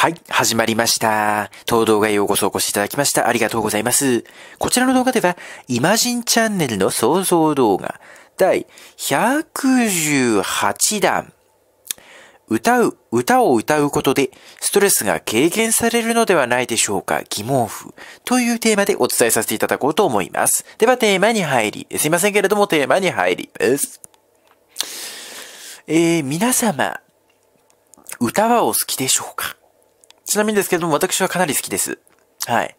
はい、始まりました。当動画へようこそお越しいただきました。ありがとうございます。こちらの動画では、イマジンチャンネルの創造動画、第118弾。歌う、歌を歌うことで、ストレスが軽減されるのではないでしょうか疑問符というテーマでお伝えさせていただこうと思います。ではテーマに入り、すいませんけれどもテーマに入ります。えー、皆様、歌はお好きでしょうかちなみにですけども、私はかなり好きです。はい。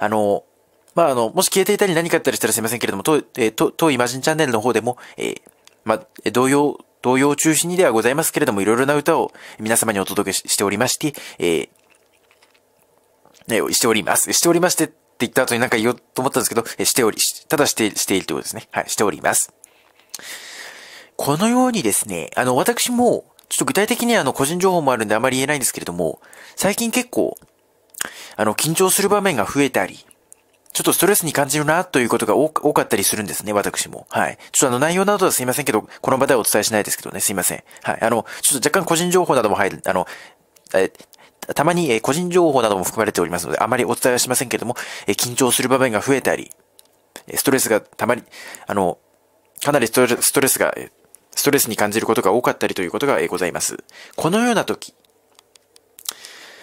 あの、まあ、あの、もし消えていたり何かあったりしたらすいませんけれども、と、えー、当、イマジンチャンネルの方でも、えー、ま同様、同様中心にではございますけれども、いろいろな歌を皆様にお届けしておりまして、えー、ね、しております。しておりまして、って言った後になんか言おうと思ったんですけど、えしており、ただして、しているということですね。はい、しております。このようにですね、あの、私も、ちょっと具体的にあの個人情報もあるんであまり言えないんですけれども、最近結構、あの、緊張する場面が増えたり、ちょっとストレスに感じるなということが多かったりするんですね、私も。はい。ちょっとあの内容などはすいませんけど、この場ではお伝えしないですけどね、すいません。はい。あの、ちょっと若干個人情報なども入る、あの、えたまに、え個人情報なども含まれておりますので、あまりお伝えはしませんけども、え緊張する場面が増えたり、ストレスがたまり、あの、かなりストレスがストレスに感じることが多かったりということがございます。このような時、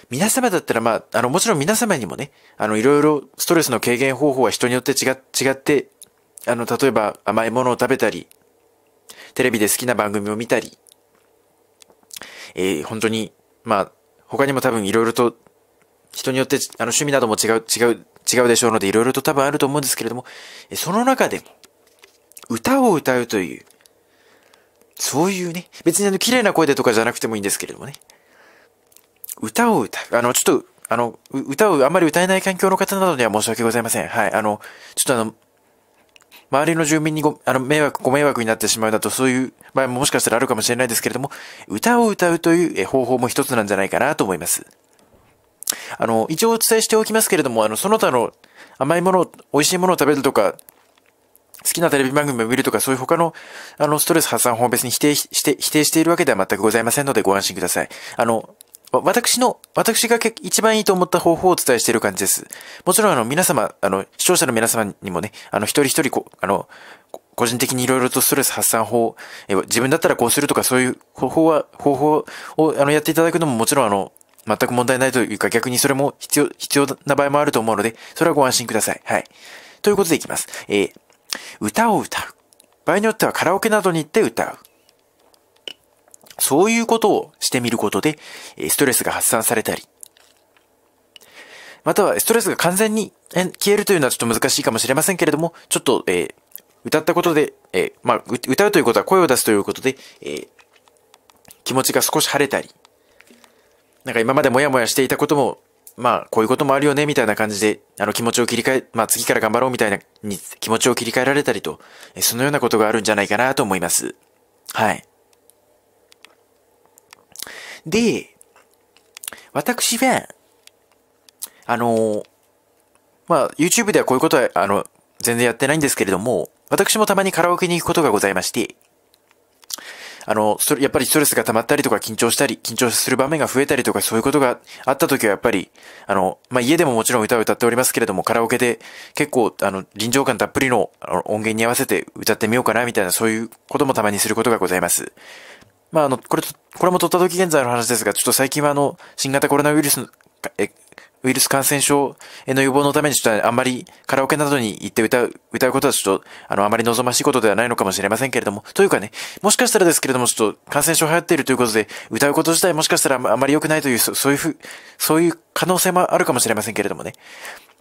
皆様だったら、まあ、あの、もちろん皆様にもね、あの、いろいろストレスの軽減方法は人によって違違って、あの、例えば甘いものを食べたり、テレビで好きな番組を見たり、えー、本当に、まあ、他にも多分いろいろと、人によって、あの、趣味なども違う、違う、違うでしょうので、いろいろと多分あると思うんですけれども、その中でも、歌を歌うという、そういうね、別にあの、綺麗な声でとかじゃなくてもいいんですけれどもね。歌を歌う。あの、ちょっと、あの、歌をあんまり歌えない環境の方などには申し訳ございません。はい。あの、ちょっとあの、周りの住民にご、あの、迷惑、ご迷惑になってしまうだと、そういう場合ももしかしたらあるかもしれないですけれども、歌を歌うという方法も一つなんじゃないかなと思います。あの、一応お伝えしておきますけれども、あの、その他の甘いもの、美味しいものを食べるとか、好きなテレビ番組を見るとか、そういう他の、あの、ストレス発散法を別に否定して、否定しているわけでは全くございませんのでご安心ください。あの、私の、私が一番いいと思った方法をお伝えしている感じです。もちろん、あの、皆様、あの、視聴者の皆様にもね、あの、一人一人こ、あの、個人的にいろいろとストレス発散法、自分だったらこうするとか、そういう方法は、方法を、あの、やっていただくのももちろん、あの、全く問題ないというか、逆にそれも必要、必要な場合もあると思うので、それはご安心ください。はい。ということでいきます。えー歌を歌う。場合によってはカラオケなどに行って歌う。そういうことをしてみることで、ストレスが発散されたり、またはストレスが完全に消えるというのはちょっと難しいかもしれませんけれども、ちょっと、えー、歌ったことで、えー、まあ、歌うということは声を出すということで、えー、気持ちが少し晴れたり、なんか今までモヤモヤしていたこともまあ、こういうこともあるよね、みたいな感じで、あの、気持ちを切り替え、まあ、次から頑張ろう、みたいな、に、気持ちを切り替えられたりと、そのようなことがあるんじゃないかなと思います。はい。で、私は、あの、まあ、YouTube ではこういうことは、あの、全然やってないんですけれども、私もたまにカラオケに行くことがございまして、あの、やっぱりストレスが溜まったりとか緊張したり、緊張する場面が増えたりとかそういうことがあった時はやっぱり、あの、まあ、家でももちろん歌を歌っておりますけれども、カラオケで結構、あの、臨場感たっぷりの音源に合わせて歌ってみようかなみたいなそういうこともたまにすることがございます。まあ、あの、これ、これも撮った時現在の話ですが、ちょっと最近はあの、新型コロナウイルス、え、ウイルス感染症への予防のためにちょっとあんまりカラオケなどに行って歌う、歌うことはちょっと、あの、あまり望ましいことではないのかもしれませんけれども、というかね、もしかしたらですけれども、ちょっと感染症流行っているということで、歌うこと自体もしかしたらあまり良くないという、そういうふ、そういう可能性もあるかもしれませんけれどもね。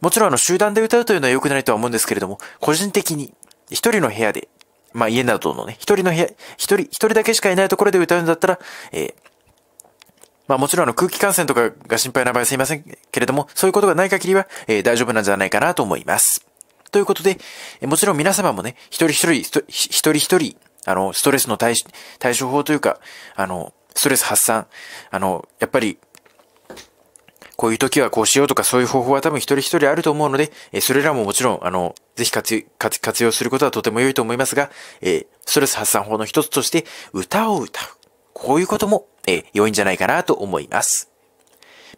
もちろんあの、集団で歌うというのは良くないとは思うんですけれども、個人的に、一人の部屋で、まあ家などのね、一人の部屋、一人、一人だけしかいないところで歌うんだったら、えーまあもちろんあの空気感染とかが心配な場合すいませんけれども、そういうことがない限りは、えー、大丈夫なんじゃないかなと思います。ということで、えもちろん皆様もね、一人一人、一人一人、あの、ストレスの対対処法というか、あの、ストレス発散、あの、やっぱり、こういう時はこうしようとかそういう方法は多分一人一人あると思うので、えそれらももちろん、あの、ぜひ活活用することはとても良いと思いますが、えストレス発散法の一つとして、歌を歌う。こういうこともえ良いんじゃないかなと思います。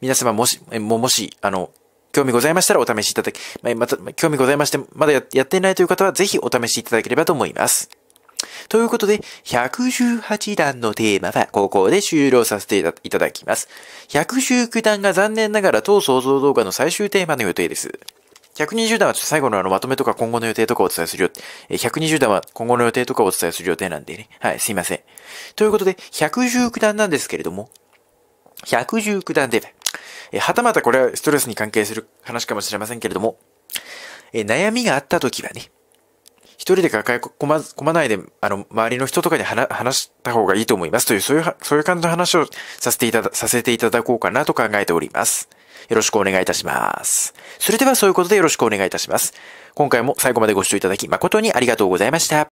皆様もし、ももし、あの、興味ございましたらお試しいただき、また、興味ございまして、まだやってないという方はぜひお試しいただければと思います。ということで、118段のテーマはここで終了させていただきます。119段が残念ながら当創造動画の最終テーマの予定です。120弾はちょっと最後のあのまとめとか今後の予定とかをお伝えするよ。120弾は今後の予定とかをお伝えする予定なんでね。はい、すいません。ということで、119弾なんですけれども、119弾で、はたまたこれはストレスに関係する話かもしれませんけれども、え悩みがあった時はね、一人で抱え込ま込まないで、あの、周りの人とかに話した方がいいと思いますという、そういう、そういう感じの話をさせていただ、させていただこうかなと考えております。よろしくお願いいたします。それではそういうことでよろしくお願いいたします。今回も最後までご視聴いただき誠にありがとうございました。